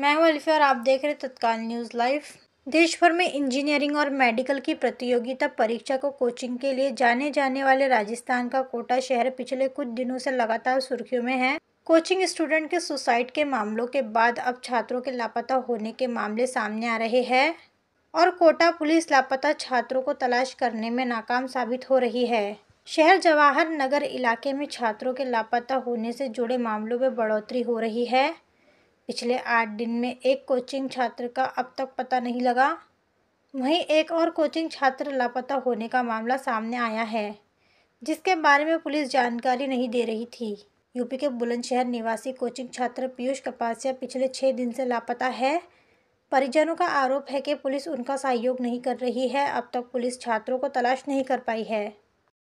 मैं हूं और आप देख रहे तत्काल न्यूज़ लाइव देश भर में इंजीनियरिंग और मेडिकल की प्रतियोगिता परीक्षा को कोचिंग के लिए जाने जाने वाले राजस्थान का कोटा शहर पिछले कुछ दिनों से लगातार सुर्खियों में है कोचिंग स्टूडेंट के सुसाइड के मामलों के बाद अब छात्रों के लापता होने के मामले सामने आ रहे हैं और कोटा पुलिस लापता छात्रों को तलाश करने में नाकाम साबित हो रही है शहर जवाहर नगर इलाके में छात्रों के लापता होने से जुड़े मामलों में बढ़ोतरी हो रही है पिछले आठ दिन में एक कोचिंग छात्र का अब तक पता नहीं लगा वहीं एक और कोचिंग छात्र लापता होने का मामला सामने आया है जिसके बारे में पुलिस जानकारी नहीं दे रही थी यूपी के बुलंदशहर निवासी कोचिंग छात्र पीयूष कपासिया पिछले छः दिन से लापता है परिजनों का आरोप है कि पुलिस उनका सहयोग नहीं कर रही है अब तक पुलिस छात्रों को तलाश नहीं कर पाई है